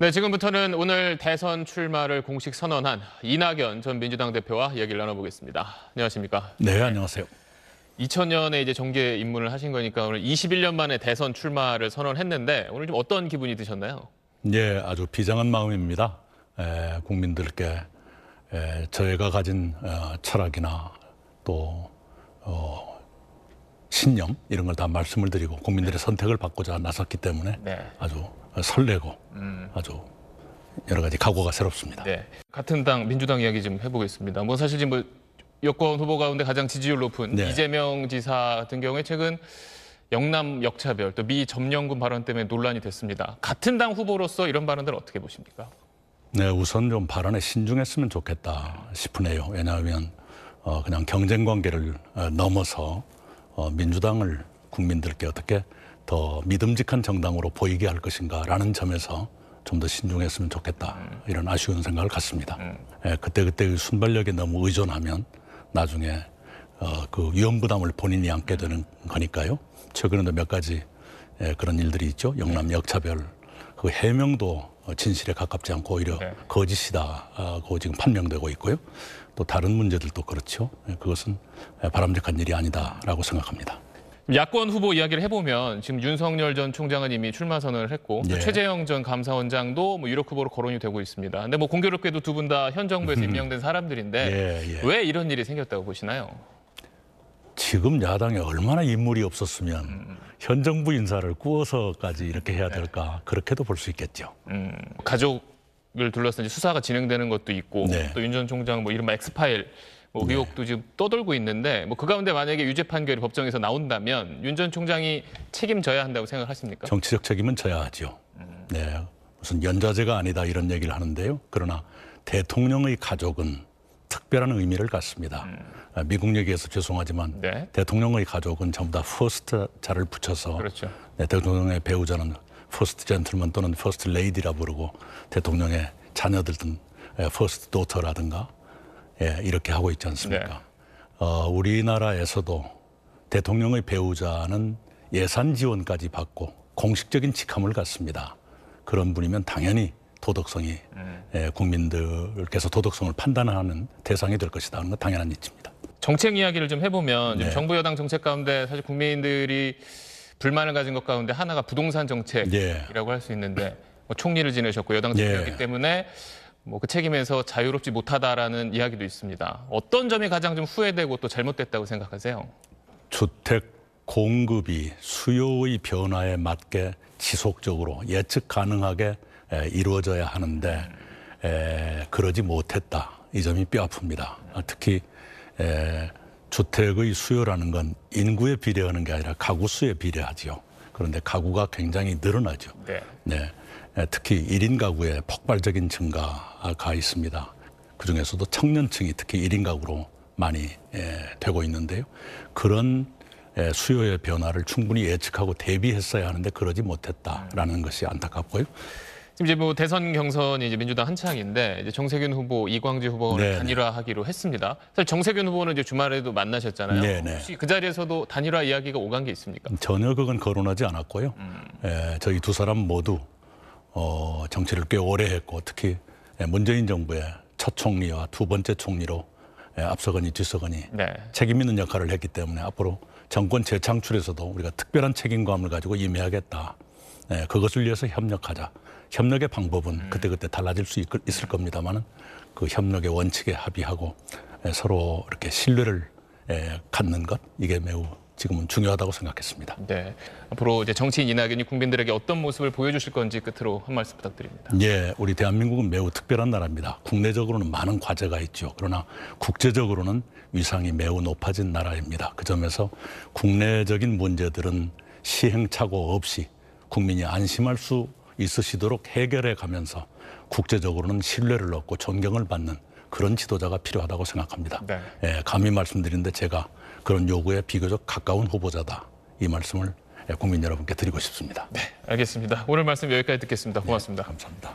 네, 지금부터는 오늘 대선 출마를 공식 선언한 이낙연 전 민주당 대표와 이야기를 나눠보겠습니다. 안녕하십니까? 네, 안녕하세요. 2000년에 이제 정계 입문을 하신 거니까 오늘 21년 만에 대선 출마를 선언했는데 오늘 좀 어떤 기분이 드셨나요? 예, 아주 비장한 마음입니다. 에, 국민들께 에, 저희가 가진 어, 철학이나 또 어, 신념 이런 걸 다 말씀을 드리고 국민들의 네. 선택을 받고자 나섰기 때문에 네. 아주 설레고 음. 아주 여러 가지 각오가 새롭습니다. 네. 같은 당 민주당 이야기 좀 해보겠습니다. 뭐 사실 지금 뭐 여권 후보 가운데 가장 지지율 높은 네. 이재명 지사 같은 경우에 최근 영남 역차별 또미 점령군 발언 때문에 논란이 됐습니다. 같은 당 후보로서 이런 발언들 어떻게 보십니까? 네, 우선 좀 발언에 신중했으면 좋겠다 싶으네요. 왜냐하면 어, 그냥 경쟁 관계를 어, 넘어서 어, 민주당을 국민들께 어떻게 더 믿음직한 정당으로 보이게 할 것인가라는 점에서 좀 더 신중했으면 좋겠다 음. 이런 아쉬운 생각을 갖습니다. 음. 예, 그때 그때의 순발력에 너무 의존하면 나중에 어, 그 위험 부담을 본인이 안게 음. 되는 거니까요. 최근에도 몇 가지 예, 그런 일들이 있죠. 영남 네. 역차별 그 해명도 진실에 가깝지 않고 오히려 네. 거짓이다고 지금 판명되고 있고요. 또 다른 문제들도 그렇죠. 예, 그것은 예, 바람직한 일이 아니다라고 생각합니다. 야권 후보 이야기를 해보면 지금 윤석열 전 총장은 이미 출마 선언을 했고 예. 최재형 전 감사원장도 뭐 유력 후보로 거론이 되고 있습니다. 근데 뭐 공교롭게도 두 분 다 현 정부에서 음. 임명된 사람들인데 예, 예. 왜 이런 일이 생겼다고 보시나요? 지금 야당에 얼마나 인물이 없었으면 음. 현 정부 인사를 꾸어서까지 이렇게 해야 될까 그렇게도 볼 수 있겠죠. 음, 가족 을 둘러싼 수사가 진행되는 것도 있고 네. 또윤 전 총장 뭐 이른바 엑스파일 뭐 네. 의혹도 네. 지금 떠돌고 있는데 뭐 그 가운데 만약에 유죄 판결이 법정에서 나온다면 윤 전 총장이 책임져야 한다고 생각하십니까? 정치적 책임은 져야 하죠. 음. 네. 무슨 연좌제가 아니다 이런 얘기를 하는데요. 그러나 대통령의 가족은 특별한 의미를 갖습니다. 음. 아, 미국 얘기에서 죄송하지만 네. 대통령의 가족은 전부 다 퍼스트 자를 붙여서 그렇죠. 네, 대통령의 배우자는 퍼스트 젠틀먼 또는 퍼스트 레이디라 부르고 대통령의 자녀들 등 퍼스트 도터라든가 예, 이렇게 하고 있지 않습니까? 네. 어, 우리나라에서도 대통령의 배우자는 예산 지원까지 받고 공식적인 직함을 갖습니다. 그런 분이면 당연히 도덕성이 음. 예, 국민들께서 도덕성을 판단하는 대상이 될 것이다 하는 건 당연한 이치입니다. 정책 이야기를 좀 해보면 네. 정부 여당 정책 가운데 사실 국민들이 불만을 가진 것 가운데 하나가 부동산 정책이라고 예. 할수 있는데 뭐 총리를 지내셨고 여당 예. 대표였기 때문에 뭐 그 책임에서 자유롭지 못하다라는 이야기도 있습니다. 어떤 점이 가장 좀 후회되고 또 잘못됐다고 생각하세요? 주택 공급이 수요의 변화에 맞게 지속적으로 예측 가능하게 이루어져야 하는데 그러지 못했다. 이 점이 뼈아픕니다. 아, 특히 주택의 수요라는 건 인구에 비례하는 게 아니라 가구 수에 비례하지요. 그런데 가구가 굉장히 늘어나죠. 네. 네. 특히 1인 가구의 폭발적인 증가가 있습니다. 그 중에서도 청년층이 특히 1인 가구로 많이 예, 되고 있는데요. 그런 예, 수요의 변화를 충분히 예측하고 대비했어야 하는데 그러지 못했다라는 것이 안타깝고요. 지금 이제 뭐 대선 경선이 이제 민주당 한창인데 이제 정세균 후보, 이광재 후보를 네네. 단일화하기로 했습니다. 사실 정세균 후보는 이제 주말에도 만나셨잖아요. 네네. 네. 혹시 그 자리에서도 단일화 이야기가 오간 게 있습니까? 전혀 그건 거론하지 않았고요. 음. 예, 저희 두 사람 모두 어, 정치를 꽤 오래 했고 특히 예, 문재인 정부의 첫 총리와 두 번째 총리로 예, 앞서거니 뒤서거니 네. 책임 있는 역할을 했기 때문에 앞으로 정권 재창출에서도 우리가 특별한 책임감을 가지고 임해야겠다. 예, 그것을 위해서 협력하자. 협력의 방법은 음. 그때그때 달라질 수 있, 있을 겁니다만은 그 협력의 원칙에 합의하고 예, 서로 이렇게 신뢰를 예, 갖는 것 이게 매우 지금은 중요하다고 생각했습니다. 네. 앞으로 이제 정치인 이낙연이 국민들에게 어떤 모습을 보여주실 건지 끝으로 한 말씀 부탁드립니다. 예, 우리 대한민국은 매우 특별한 나라입니다. 국내적으로는 많은 과제가 있죠. 그러나 국제적으로는 위상이 매우 높아진 나라입니다. 그 점에서 국내적인 문제들은 시행착오 없이 국민이 안심할 수 있으시도록 해결해 가면서 국제적으로는 신뢰를 얻고 존경을 받는 그런 지도자가 필요하다고 생각합니다. 네. 예, 감히 말씀드리는데 제가 그런 요구에 비교적 가까운 후보자다 이 말씀을 국민 여러분께 드리고 싶습니다. 네, 알겠습니다. 오늘 말씀 여기까지 듣겠습니다. 고맙습니다. 네, 감사합니다.